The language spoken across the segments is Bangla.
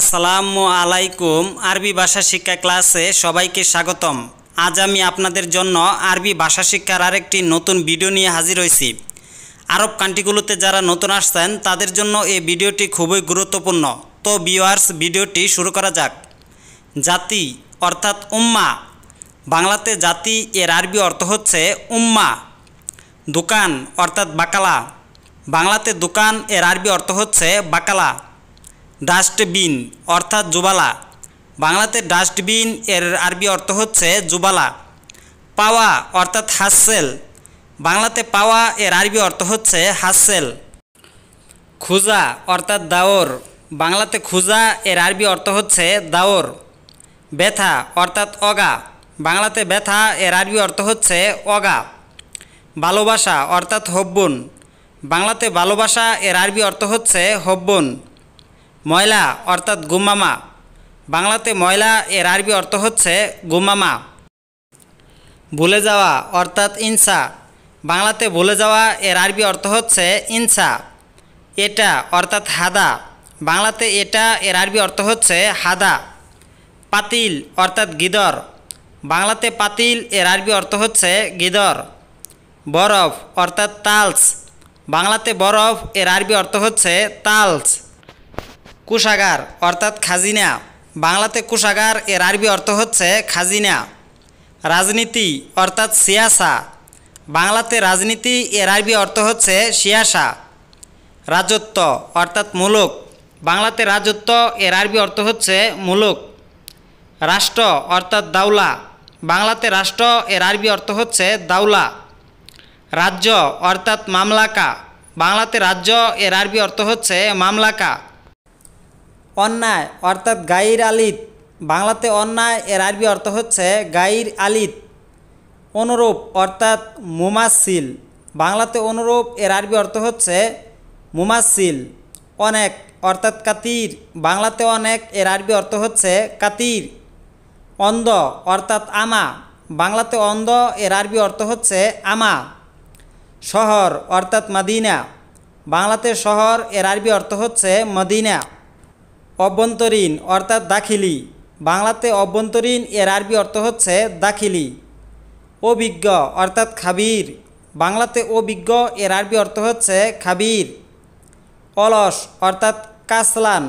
আসসালামু আলাইকুম আরবি ভাষা শিক্ষা ক্লাসে সবাইকে স্বাগতম আজ আমি আপনাদের জন্য আরবি ভাষা শিক্ষার আরেকটি নতুন ভিডিও নিয়ে হাজির হয়েছি আরব কান্ট্রিগুলোতে যারা নতুন আসছেন তাদের জন্য এই ভিডিওটি খুবই গুরুত্বপূর্ণ তো ভিওয়ার্স ভিডিওটি শুরু করা যাক জাতি অর্থাৎ উম্মা বাংলাতে জাতি এর আরবি অর্থ হচ্ছে উম্মা দোকান অর্থাৎ বাকালা বাংলাতে দোকান এর আরবি অর্থ হচ্ছে বাকালা ডাস্টবিন অর্থাৎ জুবালা বাংলাতে ডাস্টবিন এর আরবি অর্থ হচ্ছে জুবালা পাওয়া অর্থাৎ হাসেল বাংলাতে পাওয়া এর আরবি অর্থ হচ্ছে হাসেল খুজা অর্থাৎ দাওর বাংলাতে খুজা এর আরবি অর্থ হচ্ছে দাওর ব্যথা অর্থাৎ অগা বাংলাতে ব্যথা এর আরবি অর্থ হচ্ছে অগা ভালোবাসা অর্থাৎ হব্বন বাংলাতে ভালোবাসা এর আরবি অর্থ হচ্ছে হব্বন ময়লা অর্থাৎ গুমামা বাংলাতে ময়লা এর আরবি অর্থ হচ্ছে গুমামা ভুলে যাওয়া অর্থাৎ ইনসা বাংলাতে ভুলে যাওয়া এর আরবি অর্থ হচ্ছে ইনসা এটা অর্থাৎ হাদা বাংলাতে এটা এর আরবি অর্থ হচ্ছে হাদা পাতিল অর্থাৎ গিদর বাংলাতে পাতিল এর আরবি অর্থ হচ্ছে গিদর বরফ অর্থাৎ তালস বাংলাতে বরফ এর আরবি অর্থ হচ্ছে তালস কুষাগার অর্থাৎ খাজিনা বাংলাতে কুষাগার এর আরবি অর্থ হচ্ছে খাজিনা রাজনীতি অর্থাৎ সিয়াসা বাংলাতে রাজনীতি এর আরবি অর্থ হচ্ছে সিয়াসা রাজত্ব অর্থাৎ মূলক বাংলাতে রাজত্ব এর আরবি অর্থ হচ্ছে মূলক রাষ্ট্র অর্থাৎ দাউলা বাংলাতে রাষ্ট্র এর আরবি অর্থ হচ্ছে দাউলা রাজ্য অর্থাৎ মামলাকা বাংলাতে রাজ্য এর আরবি অর্থ হচ্ছে মামলাকা অন্যায় অর্থাৎ গাইর আলিত বাংলাতে অন্যায় এর আরবি অর্থ হচ্ছে গাইর আলিত অনুরূপ অর্থাৎ মুমাসিল বাংলাতে অনুরূপ এর আরবি অর্থ হচ্ছে মুমাসিল অনেক অর্থাৎ কাতির বাংলাতে অনেক এর আরবি অর্থ হচ্ছে কাতির অন্ধ অর্থাৎ আমা বাংলাতে অন্ধ এর আরবি অর্থ হচ্ছে আমা শহর অর্থাৎ মাদিনা বাংলাতে শহর এর আরবি অর্থ হচ্ছে মদিনা অভ্যন্তরীণ অর্থাৎ দাখিলি বাংলাতে অভ্যন্তরীণ এর আরবি অর্থ হচ্ছে দাখিলি অভিজ্ঞ অর্থাৎ খাবির বাংলাতে অভিজ্ঞ এর আরবি অর্থ হচ্ছে খাবির অলস অর্থাৎ কাসলান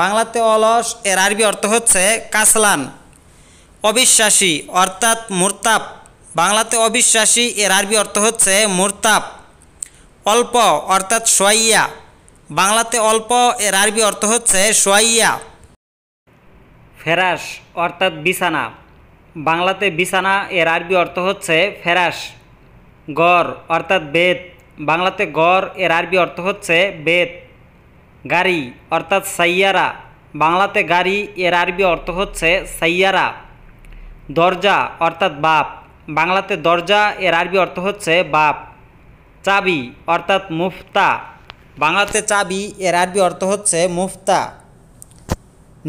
বাংলাতে অলস এর আরবি অর্থ হচ্ছে কাসলান অবিশ্বাসী অর্থাৎ মুরতাপ বাংলাতে অবিশ্বাসী এর আরবি অর্থ হচ্ছে মুরতাপ অল্প অর্থাৎ সোয়াইয়া বাংলাতে অল্প এর আরবি অর্থ হচ্ছে সোয়াইয়া ফেরাস অর্থাৎ বিছানা বাংলাতে বিছানা এর আরবি অর্থ হচ্ছে ফেরাস গড় অর্থাৎ বেত বাংলাতে গড় এর আরবি অর্থ হচ্ছে বেত গাড়ি অর্থাৎ সাইয়ারা বাংলাতে গাড়ি এর আরবি অর্থ হচ্ছে সাইয়ারা দরজা অর্থাৎ বাপ বাংলাতে দরজা এর আরবি অর্থ হচ্ছে বাপ চাবি অর্থাৎ মুফতা বাংলাতে চাবি এর আরবি অর্থ হচ্ছে মুফতা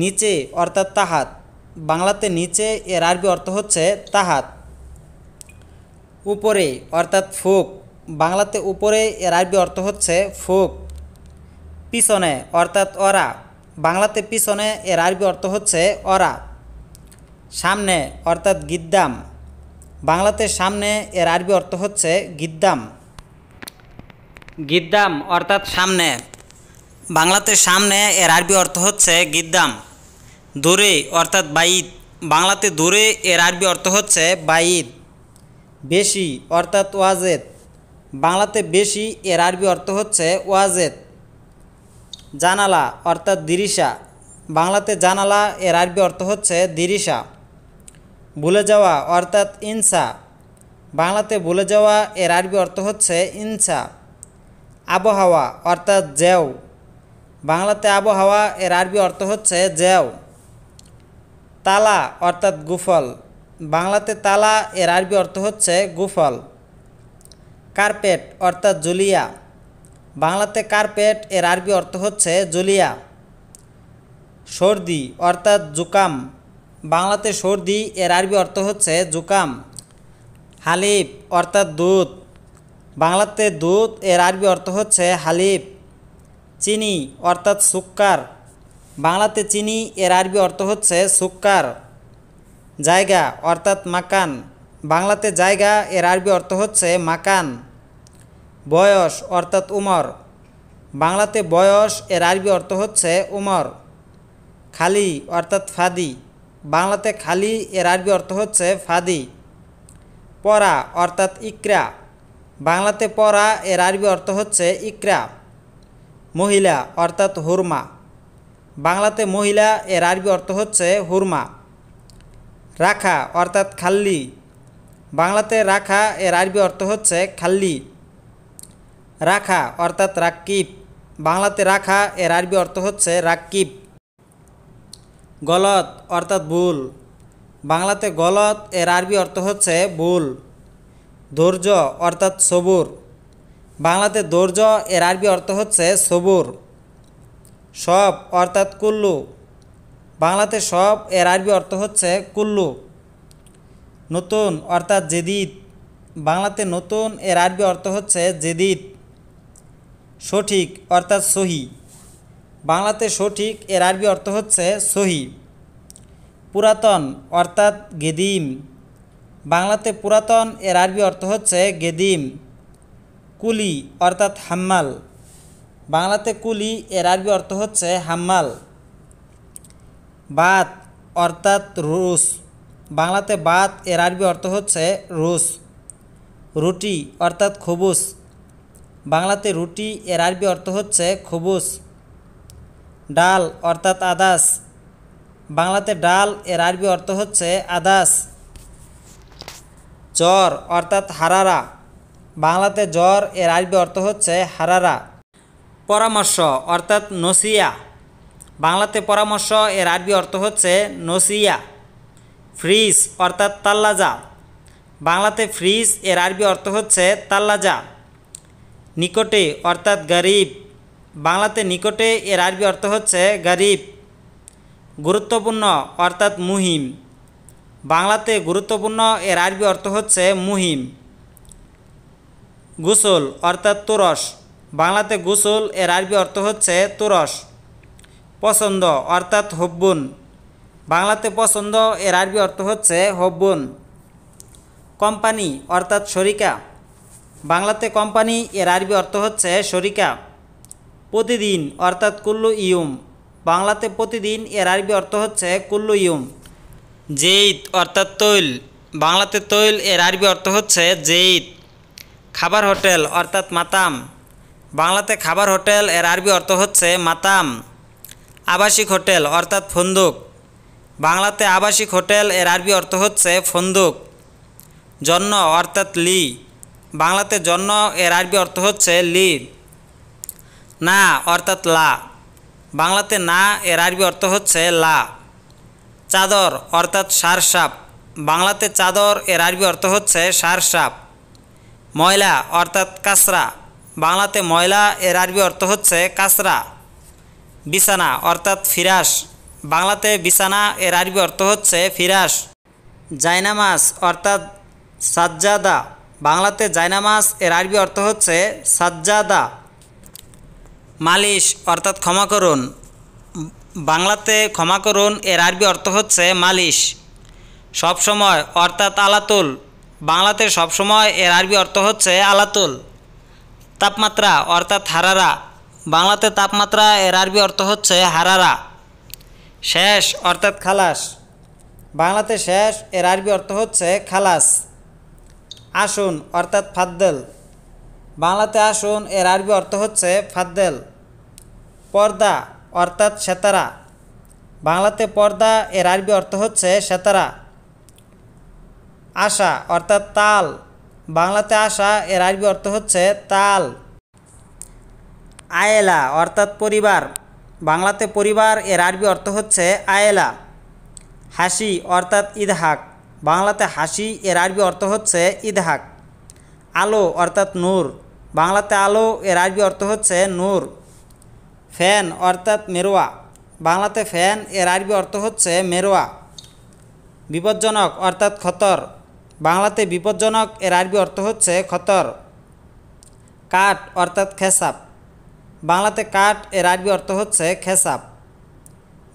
নিচে অর্থাৎ তাহাত বাংলাতে নিচে এর আরবি অর্থ হচ্ছে তাহাত উপরে অর্থাৎ ফুক বাংলাতে উপরে এর আরবি অর্থ হচ্ছে ফুক পিছনে অর্থাৎ অরা বাংলাতে পিছনে এর আরবি অর্থ হচ্ছে অরা সামনে অর্থাৎ গিদ্দাম বাংলাতে সামনে এর আরবি অর্থ হচ্ছে গিদ্দাম গিদ্দাম অর্থাৎ সামনে বাংলাতে সামনে এর আরবি অর্থ হচ্ছে গিদ্দাম দূরে অর্থাৎ বাইদ বাংলাতে দূরে এর আরবি অর্থ হচ্ছে বাইদ বেশি অর্থাৎ ওয়াজেদ বাংলাতে বেশি এর আরবি অর্থ হচ্ছে ওয়াজেদ জানালা অর্থাৎ দিরিশা বাংলাতে জানালা এর আরবি অর্থ হচ্ছে দিরিশা ভুলে যাওয়া অর্থাৎ ইনসা বাংলাতে ভুলে যাওয়া এর আরবি অর্থ হচ্ছে ইনসা আবহাওয়া অর্থাৎ জেও বাংলাতে আবহাওয়া এর আরবি অর্থ হচ্ছে জেও তালা অর্থাৎ গুফল বাংলাতে তালা এর আরবি অর্থ হচ্ছে গুফল কার্পেট অর্থাৎ জুলিয়া বাংলাতে কার্পেট এর আরবি অর্থ হচ্ছে জুলিয়া সর্দি অর্থাৎ জুকাম বাংলাতে সর্দি এর আরবি অর্থ হচ্ছে জুকাম হালিফ অর্থাৎ দুধ বাংলাতে দুধ এর আরবি অর্থ হচ্ছে হালিফ চিনি অর্থাৎ সুক্কার বাংলাতে চিনি এর আরবি অর্থ হচ্ছে সুক্কার জায়গা অর্থাৎ মাকান বাংলাতে জায়গা এর আরবি অর্থ হচ্ছে মাকান বয়স অর্থাৎ উমর বাংলাতে বয়স এর আরবি অর্থ হচ্ছে উমর খালি অর্থাৎ ফাদি বাংলাতে খালি এর আরবি অর্থ হচ্ছে ফাদি পরা অর্থাৎ ইকরা বাংলাতে পড়া এর আরবি অর্থ হচ্ছে ইকরা মহিলা অর্থাৎ হুরমা বাংলাতে মহিলা এর আরবি অর্থ হচ্ছে হুরমা রাখা অর্থাৎ খাল্লি বাংলাতে রাখা এর আরবি অর্থ হচ্ছে খাল্লি রাখা অর্থাৎ রাকিব বাংলাতে রাখা এর আরবি অর্থ হচ্ছে রাকিব গলত অর্থাৎ ভুল বাংলাতে গলত এর আরবি অর্থ হচ্ছে ভুল ধৈর্য অর্থাৎ সবুর বাংলাতে ধৈর্য এর আরবি অর্থ হচ্ছে সবুর সব অর্থাৎ কুল্লু বাংলাতে সব এর আরবি অর্থ হচ্ছে কুল্লু নতুন অর্থাৎ জেদিত বাংলাতে নতুন এর আরবি অর্থ হচ্ছে জেদিত সঠিক অর্থাৎ সহি বাংলাতে সঠিক এর আরবি অর্থ হচ্ছে সহি পুরাতন অর্থাৎ গেদিম বাংলাতে পুরাতন এর আরবি অর্থ হচ্ছে গেদিম কুলি অর্থাৎ হাম্মাল বাংলাতে কুলি এর আরবি অর্থ হচ্ছে হাম্মাল বাত অর্থাৎ রুশ বাংলাতে বাত এর আরবি অর্থ হচ্ছে রুশ রুটি অর্থাৎ খবুস বাংলাতে রুটি এর আরবি অর্থ হচ্ছে খবুস ডাল অর্থাৎ আদাস বাংলাতে ডাল এর আরবি অর্থ হচ্ছে আদাস জ্বর অর্থাৎ হারারা বাংলাতে জ্বর এর আরবি অর্থ হচ্ছে হারারা পরামর্শ অর্থাৎ নসিয়া বাংলাতে পরামর্শ এর আরবি অর্থ হচ্ছে নসিয়া ফ্রিজ অর্থাৎ তাল্লাজা বাংলাতে ফ্রিজ এর আরবি অর্থ হচ্ছে তাল্লাজা নিকটে অর্থাৎ গরিব বাংলাতে নিকটে এর আরবি অর্থ হচ্ছে গরিব গুরুত্বপূর্ণ অর্থাৎ মুহিম বাংলাতে গুরুত্বপূর্ণ এর আরবি অর্থ হচ্ছে মুহিম গুসল অর্থাৎ তুরস বাংলাতে গুসল এর আরবি অর্থ হচ্ছে তুরস পছন্দ অর্থাৎ হব্বুন বাংলাতে পছন্দ এর আরবি অর্থ হচ্ছে হব্বুন কোম্পানি অর্থাৎ শরিকা বাংলাতে কোম্পানি এর আরবি অর্থ হচ্ছে শরিকা প্রতিদিন অর্থাৎ কুল্লু ইয়ুম বাংলাতে প্রতিদিন এর আরবি অর্থ হচ্ছে কুল্লু ইয়ুম জেইত অর্থাৎ তৈল বাংলাতে তৈল এর আরবি অর্থ হচ্ছে জেইত খাবার হোটেল অর্থাৎ মাতাম বাংলাতে খাবার হোটেল এর আরবি অর্থ হচ্ছে মাতাম আবাসিক হোটেল অর্থাৎ ফন্দুক বাংলাতে আবাসিক হোটেল এর আরবি অর্থ হচ্ছে ফন্দুক জন্য অর্থাৎ লি বাংলাতে জন্য এর আরবি অর্থ হচ্ছে লি না অর্থাৎ লা বাংলাতে না এর আরবি অর্থ হচ্ছে লা চাদর অর্থাৎ সার সাপ বাংলাতে চাদর এর আরবি অর্থ হচ্ছে সার সাপ ময়লা অর্থাৎ কাসরা বাংলাতে ময়লা এর আরবি অর্থ হচ্ছে কাসরা বিছানা অর্থাৎ ফিরাস বাংলাতে বিছানা এর আরবি অর্থ হচ্ছে ফিরাস জায়নামাস অর্থাৎ সাজ্জাদা বাংলাতে জায়নামাস এর আরবি অর্থ হচ্ছে সাজ্জাদা মালিশ অর্থাৎ ক্ষমা করুন বাংলাতে ক্ষমা করুন এর আরবি অর্থ হচ্ছে মালিশ সবসময় অর্থাৎ আলাতুল বাংলাতে সবসময় এর আরবি অর্থ হচ্ছে আলাতুল তাপমাত্রা অর্থাৎ হারারা বাংলাতে তাপমাত্রা এর আরবি অর্থ হচ্ছে হারারা শেষ অর্থাৎ খালাস বাংলাতে শেষ এর আরবি অর্থ হচ্ছে খালাস আসুন অর্থাৎ ফাদ্দেল বাংলাতে আসুন এর আরবি অর্থ হচ্ছে ফাদ্দেল পর্দা অর্থাৎ সেতারা বাংলাতে পর্দা এর আরবি অর্থ হচ্ছে সেতারা আশা অর্থাৎ তাল বাংলাতে আশা এর আরবি অর্থ হচ্ছে তাল আয়েলা অর্থাৎ পরিবার বাংলাতে পরিবার এর আরবি অর্থ হচ্ছে আয়েলা হাসি অর্থাৎ ইদহাক বাংলাতে হাসি এর আরবি অর্থ হচ্ছে ইদহাক আলো অর্থাৎ নূর বাংলাতে আলো এর আরবি অর্থ হচ্ছে নূর ফ্যান অর্থাৎ মেরোয়া বাংলাতে ফ্যান এর আরবি অর্থ হচ্ছে মেরোয়া বিপজ্জনক অর্থাৎ খতর বাংলাতে বিপজ্জনক এর আরবি অর্থ হচ্ছে খতর কাঠ অর্থাৎ খেসাপ বাংলাতে কাঠ এর আরবি অর্থ হচ্ছে খেসাপ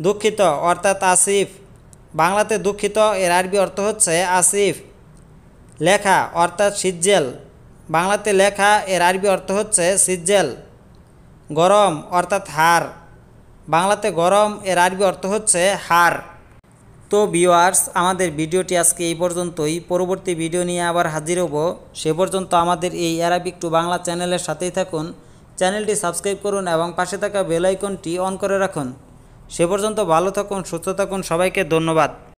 দুঃখিত অর্থাৎ আসিফ বাংলাতে দুঃখিত এর আরবি অর্থ হচ্ছে আসিফ লেখা অর্থাৎ সিজ্জেল বাংলাতে লেখা এর আরবি অর্থ হচ্ছে সিজ্জেল গরম অর্থাৎ হার বাংলাতে গরম এর আরবি অর্থ হচ্ছে হার তো ভিওয়ার্স আমাদের ভিডিওটি আজকে এই পর্যন্তই পরবর্তী ভিডিও নিয়ে আবার হাজির হব সে পর্যন্ত আমাদের এই অ্যারাবিক টু বাংলা চ্যানেলের সাথেই থাকুন চ্যানেলটি সাবস্ক্রাইব করুন এবং পাশে থাকা বেল আইকনটি অন করে রাখুন সে পর্যন্ত ভালো থাকুন সুস্থ থাকুন সবাইকে ধন্যবাদ